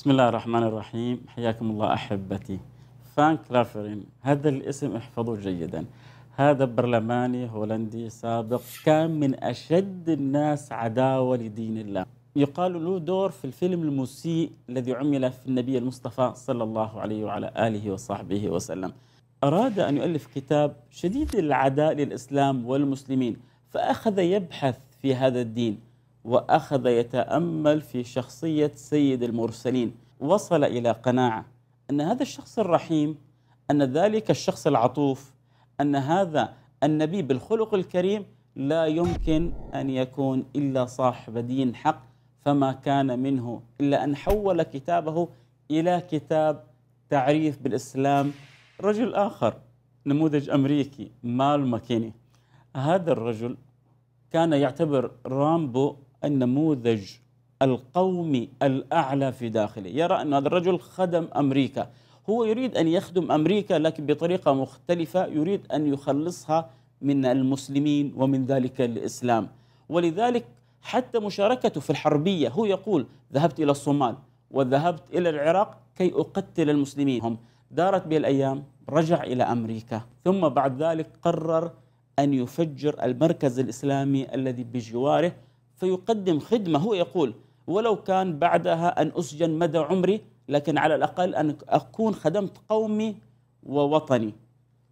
بسم الله الرحمن الرحيم حياكم الله أحبتي فان كلافرين هذا الاسم احفظوه جيدا هذا برلماني هولندي سابق كان من أشد الناس عداوة لدين الله يقال له دور في الفيلم المسيء الذي عمل في النبي المصطفى صلى الله عليه وعلى آله وصحبه وسلم أراد أن يؤلف كتاب شديد العداء للإسلام والمسلمين فأخذ يبحث في هذا الدين واخذ يتامل في شخصيه سيد المرسلين وصل الى قناعه ان هذا الشخص الرحيم ان ذلك الشخص العطوف ان هذا النبي بالخلق الكريم لا يمكن ان يكون الا صاحب دين حق فما كان منه الا ان حول كتابه الى كتاب تعريف بالاسلام رجل اخر نموذج امريكي مال ماكيني هذا الرجل كان يعتبر رامبو النموذج القومي الأعلى في داخله يرى أن هذا الرجل خدم أمريكا هو يريد أن يخدم أمريكا لكن بطريقة مختلفة يريد أن يخلصها من المسلمين ومن ذلك الإسلام ولذلك حتى مشاركته في الحربية هو يقول ذهبت إلى الصومال وذهبت إلى العراق كي أقتل المسلمين هم دارت به الأيام رجع إلى أمريكا ثم بعد ذلك قرر أن يفجر المركز الإسلامي الذي بجواره فيقدم خدمة هو يقول ولو كان بعدها أن أسجن مدى عمري لكن على الأقل أن أكون خدمت قومي ووطني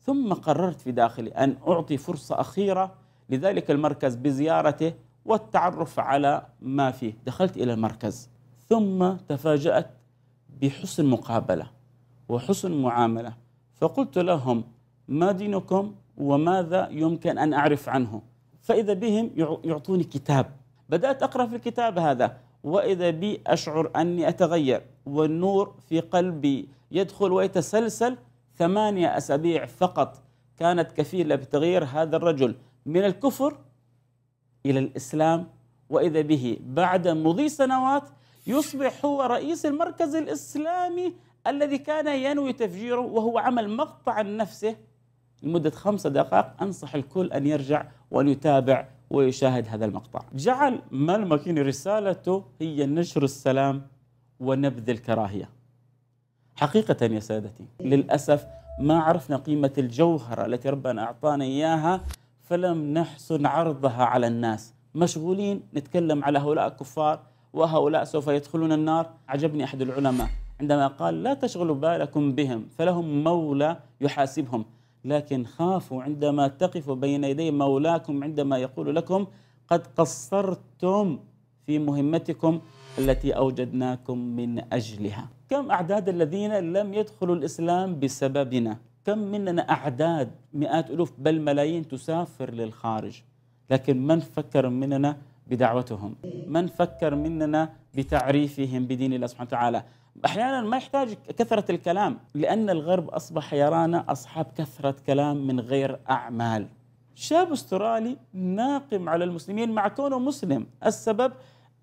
ثم قررت في داخلي أن أعطي فرصة أخيرة لذلك المركز بزيارته والتعرف على ما فيه دخلت إلى المركز ثم تفاجأت بحسن مقابلة وحسن معاملة فقلت لهم ما دينكم وماذا يمكن أن أعرف عنه فإذا بهم يعطوني كتاب بدأت أقرأ في الكتاب هذا وإذا بي أشعر أني أتغير والنور في قلبي يدخل ويتسلسل ثمانية أسابيع فقط كانت كفيلة بتغيير هذا الرجل من الكفر إلى الإسلام وإذا به بعد مضي سنوات يصبح هو رئيس المركز الإسلامي الذي كان ينوي تفجيره وهو عمل مقطع عن نفسه لمدة خمسة دقائق أنصح الكل أن يرجع وأن يتابع ويشاهد هذا المقطع جعل ماكيني رسالته هي نشر السلام ونبذ الكراهية حقيقة يا سادتي للأسف ما عرفنا قيمة الجوهرة التي ربنا أعطانا إياها فلم نحسن عرضها على الناس مشغولين نتكلم على هؤلاء كفار وهؤلاء سوف يدخلون النار عجبني أحد العلماء عندما قال لا تشغلوا بالكم بهم فلهم مولى يحاسبهم لكن خافوا عندما تقفوا بين يدي مولاكم عندما يقول لكم قد قصرتم في مهمتكم التي اوجدناكم من اجلها. كم اعداد الذين لم يدخلوا الاسلام بسببنا؟ كم مننا اعداد مئات الوف بل ملايين تسافر للخارج. لكن من فكر مننا بدعوتهم من فكر مننا بتعريفهم بدين الله سبحانه وتعالى احيانا ما يحتاج كثره الكلام لان الغرب اصبح يرانا اصحاب كثره كلام من غير اعمال شاب استرالي ناقم على المسلمين مع كونه مسلم السبب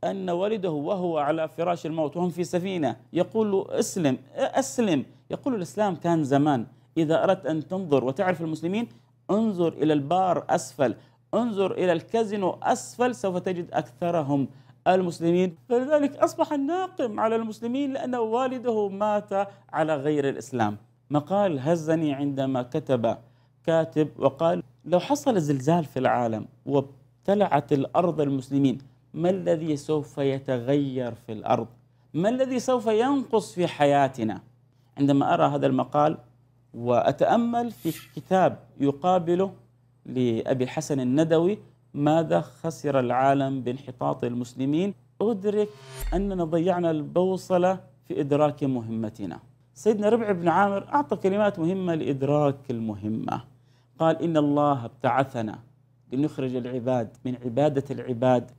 أن والده وهو على فراش الموت وهم في سفينة يقول له اسلم أسلم يقول الإسلام كان زمان إذا أردت أن تنظر وتعرف المسلمين انظر إلى البار أسفل انظر إلى الكازينو أسفل سوف تجد أكثرهم المسلمين فلذلك أصبح الناقم على المسلمين لأن والده مات على غير الإسلام مقال هزني عندما كتب كاتب وقال لو حصل زلزال في العالم وابتلعت الأرض المسلمين ما الذي سوف يتغير في الأرض ما الذي سوف ينقص في حياتنا عندما أرى هذا المقال وأتأمل في كتاب يقابله لأبي الحسن الندوي ماذا خسر العالم بانحطاط المسلمين أدرك أننا ضيعنا البوصلة في إدراك مهمتنا سيدنا ربع بن عامر أعطى كلمات مهمة لإدراك المهمة قال إن الله ابتعثنا لنخرج العباد من عبادة العباد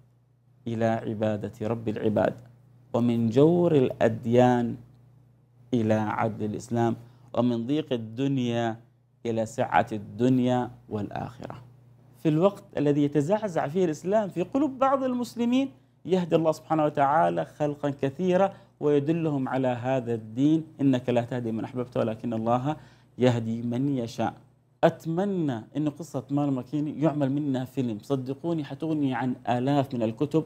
إلى عبادة رب العباد ومن جور الأديان إلى عدل الإسلام ومن ضيق الدنيا إلى سعة الدنيا والآخرة في الوقت الذي يتزعزع فيه الإسلام في قلوب بعض المسلمين يهدي الله سبحانه وتعالى خلقا كثيرا ويدلهم على هذا الدين إنك لا تهدي من أحببت ولكن الله يهدي من يشاء أتمنى أن قصة مال ماكيني يعمل منها فيلم صدقوني حتغني عن آلاف من الكتب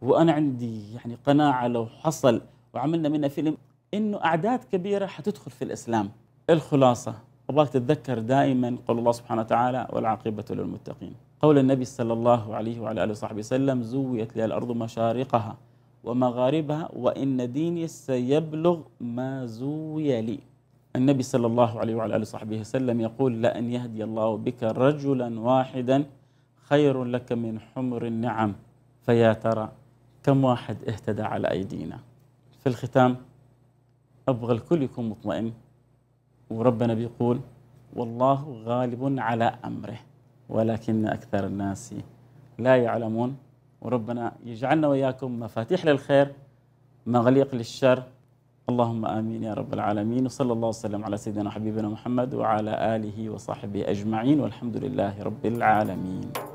وأنا عندي يعني قناعة لو حصل وعملنا منها فيلم أنه أعداد كبيرة حتدخل في الإسلام الخلاصة أبغاك تتذكر دائما قول الله سبحانه وتعالى والعاقبة للمتقين قول النبي صلى الله عليه وعلى آله وصحبه وسلم زويت لي الأرض مشارقها ومغاربها وإن ديني سيبلغ ما زوي لي النبي صلى الله عليه وعلى آله وصحبه وسلم يقول لأن يهدي الله بك رجلا واحدا خير لك من حمر النعم فيا ترى كم واحد اهتدى على أيدينا في الختام أبغى الكل يكون مطمئن وربنا بيقول والله غالب على امره ولكن اكثر الناس لا يعلمون وربنا يجعلنا واياكم مفاتيح للخير مغاليق للشر اللهم امين يا رب العالمين وصلى الله وسلم على سيدنا حبيبنا محمد وعلى اله وصحبه اجمعين والحمد لله رب العالمين